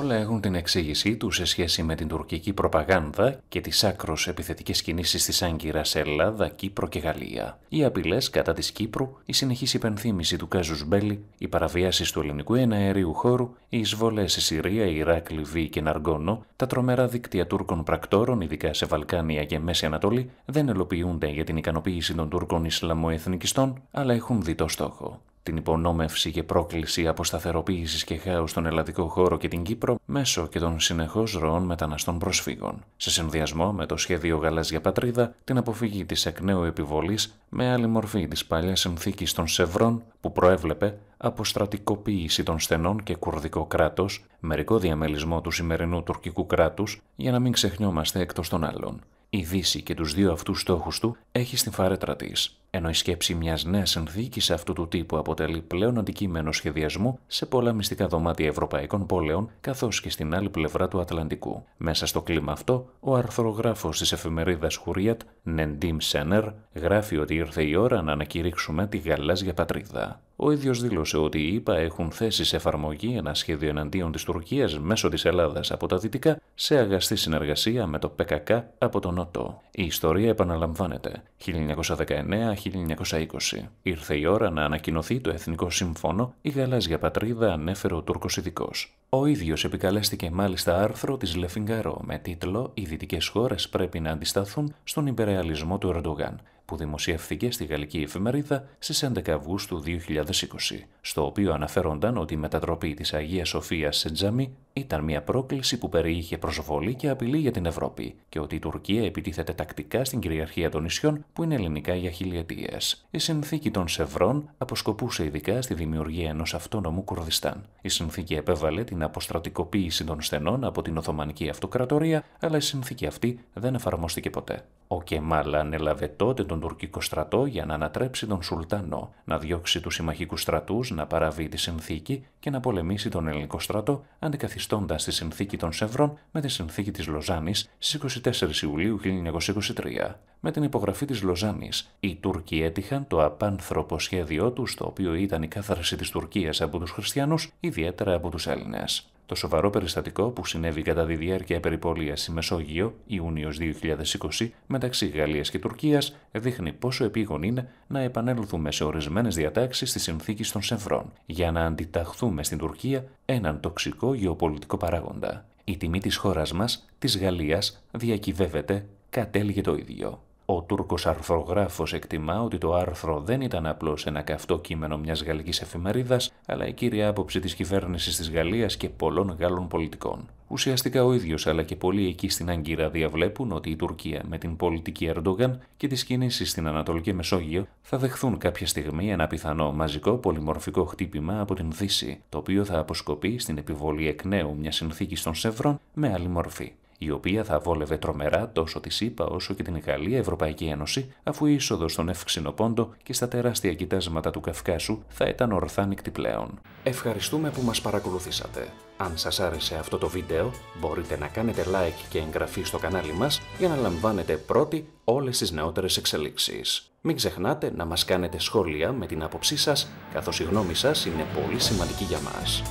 όλα έχουν την εξήγησή τους σε σχέση με την τουρκική προπαγάνδα και τις άκρος επιθετικές κινήσεις της Άγκυρας σε Ελλάδα, Κύπρο και Γαλλία. Οι απειλές, κατά της Κύπρου, η συνεχής υπενθύμηση του Κάζου Μπέλη, οι παραβιάσεις του ελληνικού εναερίου χώρου, οι εισβολές στη Συρία, Ιράκ, Λιβύη και Ναργόνο, τα τρομερά δίκτυα Τούρκων πρακτόρων, ειδικά σε Βαλκάνια και Μέση Ανατολή, δεν ελοποιούνται για την ικανοποίηση των Τούρκων Ισλαμοεθνικιστών, αλλά έχουν δει στόχο την υπονόμευση και πρόκληση αποσταθεροποίησης και χάου στον ελλαδικό χώρο και την Κύπρο μέσω και των συνεχώς ροών μεταναστών προσφύγων, σε συνδυασμό με το σχέδιο Γαλάζια Πατρίδα, την αποφυγή της εκ νέου επιβολής με άλλη μορφή της παλιάς συνθήκης των Σευρών που προέβλεπε αποστρατικοποίηση των στενών και κουρδικό κράτος, μερικό διαμελισμό του σημερινού τουρκικού κράτους, για να μην ξεχνιόμαστε εκτός των άλλων. Η Δύση και τους δύο αυτούς στόχους του έχει στην φαρέτρα της ενώ η σκέψη μιας νέας συνθήκης αυτού του τύπου αποτελεί πλέον αντικείμενο σχεδιασμού σε πολλά μυστικά δωμάτια ευρωπαϊκών πόλεων καθώς και στην άλλη πλευρά του Ατλαντικού. Μέσα στο κλίμα αυτό, ο αρθρογράφος της εφημερίδας Χουριατ, Νεντίμ Σένερ, γράφει ότι ήρθε η ώρα να ανακηρύξουμε τη γαλάζια πατρίδα. Ο ίδιος δήλωσε ότι οι ΗΠΑ έχουν θέσει σε εφαρμογή ένα σχέδιο εναντίον της Τουρκίας μέσω της Ελλάδας από τα δυτικά σε αγαστή συνεργασία με το ΠΚΚ από τον Νότο. Η ιστορία επαναλαμβάνεται. 1919-1920. Ήρθε η ώρα να ανακοινωθεί το Εθνικό Σύμφωνο, η γαλάζια πατρίδα ανέφερε ο Τουρκο ειδικός. Ο ίδιος επικαλέστηκε μάλιστα άρθρο της Λεφιγκαρό με τίτλο Οι δυτικές χώρες πρέπει να αντισταθούν στον υπερεαλισμό του Ερντογάν που δημοσιεύθηκε στη γαλλική εφημερίδα στις 11 Αυγούστου 2020, στο οποίο αναφέρονταν ότι η μετατροπή της Αγίας Σοφίας σε τζαμί ήταν μια πρόκληση που περιείχε προσβολή και απειλή για την Ευρώπη και ότι η Τουρκία επιτίθεται τακτικά στην κυριαρχία των νησιών που είναι ελληνικά για χιλιετίες. Η συνθήκη των Σευρών αποσκοπούσε ειδικά στη δημιουργία ενός αυτόνομου Κουρδιστάν. Η συνθήκη επέβαλε την αποστρατικοποίηση των στενών από την Οθωμανική Αυτοκρατορία, αλλά η συνθήκη αυτή δεν εφαρμόστηκε ποτέ. Ο Κεμάλ ανέλαβε τότε τον τουρκικό στρατό για να ανατρέψει τον Σουλτάνο, να διώξει τους συμμαχικούς στρατούς, να παραβεί τη συνθήκη και να πολεμήσει τον ελληνικό στρατό, αντικαθιστώντας τη συνθήκη των Σεβρών με τη συνθήκη της Λοζάνης στις 24 Ιουλίου 1923. Με την υπογραφή της Λοζάνης, οι Τούρκοι έτυχαν το απάνθρωπο σχέδιό τους, το οποίο ήταν η κάθαρση της Τουρκίας από τους Χριστιανούς, ιδιαίτερα από τους Έλληνες. Το σοβαρό περιστατικό που συνέβη κατά τη διάρκεια περιπόλεια στη Μεσόγειο, Ιούνιος 2020, μεταξύ Γαλλίας και Τουρκίας, δείχνει πόσο επίγον είναι να επανέλθουμε σε ορισμένες διατάξεις της συνθήκης των Σεφρών, για να αντιταχθούμε στην Τουρκία έναν τοξικό γεωπολιτικό παράγοντα. Η τιμή της χώρας μας, της Γαλλίας, διακυβεύεται, κατέληγε το ίδιο. Ο Τούρκος αρθρογράφος εκτιμά ότι το άρθρο δεν ήταν απλώς ένα καυτό κείμενο μιας γαλλικής εφημερίδας, αλλά η κύρια άποψη της κυβέρνησης της Γαλλίας και πολλών Γάλλων πολιτικών. Ουσιαστικά ο ίδιος αλλά και πολλοί εκεί στην Άγκυρα διαβλέπουν ότι η Τουρκία με την πολιτική Ερντογάν και τις κινήσεις στην Ανατολική Μεσόγειο θα δεχθούν κάποια στιγμή ένα πιθανό μαζικό πολυμορφικό χτύπημα από την Δύση, το οποίο θα αποσκοπεί στην επιβολή εκ νέου μιας συνθήκης των Σεύρων με άλλη μορφή η οποία θα βόλευε τρομερά τόσο τη ΣΥΠΑ όσο και την Γαλλία Ευρωπαϊκή Ένωση, αφού η είσοδος στον εύξηνο πόντο και στα τεράστια κοιτάσματα του Καυκάσου θα ήταν ορθάνικτη πλέον. Ευχαριστούμε που μας παρακολουθήσατε. Αν σας άρεσε αυτό το βίντεο, μπορείτε να κάνετε like και εγγραφή στο κανάλι μας για να λαμβάνετε πρώτοι όλες τις νεότερες εξελίξεις. Μην ξεχνάτε να μας κάνετε σχόλια με την άποψή σας, καθώς η γνώμη σας είναι πολύ σημαντική για μας.